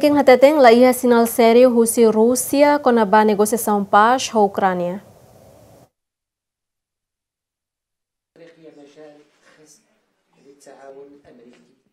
Tengking hateteng laia sinal sério husi Rusia conabá negosiasi paz com a Ucrânia.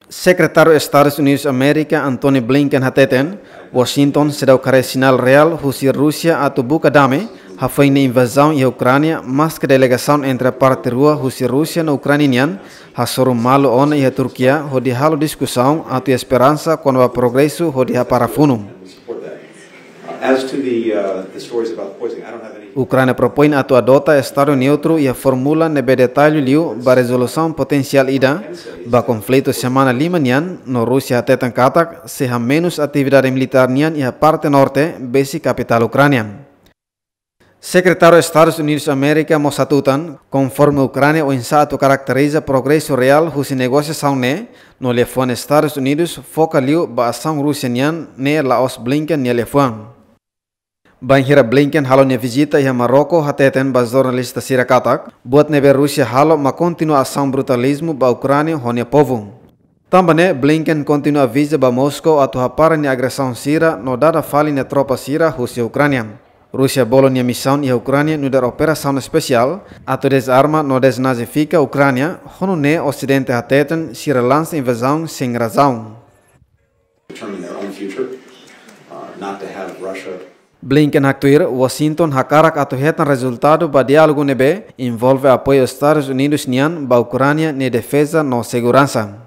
Secretário de Estados Unidos América Antony Blinken hateten Washington sedau kare sinal real husi Rusia atau buka damai Hafai na invasão e Ucrânia, mas que delegação entre a parte rua Rússia Rússia na Ucrânia, ha soro malo ONU e a Turquia, há uma discussão a tua esperança quando a progresso hodi ha parafunum. Uh, Ucrânia propõe a tua dota estado neutro e a formula nebe detalhe liu ba resolução potencial ida ba conflito semana lima nian no Rússia até tancatak se há menos atividade militar nian e a parte norte besi capital ucraniana. Secretário de Estados Unidos da América Mossatutan, conforme a Ucrânia o insato caracteriza progresso real cuja negociação ne, no lefone Estados Unidos foca liu ba ação Rússia nian ne Laos Blinken ne lefone. Banhira Blinken halo ne visita ia Marrocos ten ba jornalista Sirakatak, buat nebe Rússia halo ma continua ação brutalismo ba Ucrânia hone povo. Tambane Blinken continua visita ba Moscou atuha para ne agressão Sira no dada fale ne tropa Sira Rússia Ucrânia. Rússia Bologna missão e a Ucrânia no dar operação especial, a desarma arma no desnazifica Ucrânia, o ocidente hateten se relança invasão sem razão. Blinken actuir Washington hakarak atau resultado ba diálogo nebe envolve apoio Estados Unidos nian ba Ucrânia ne defesa no segurança.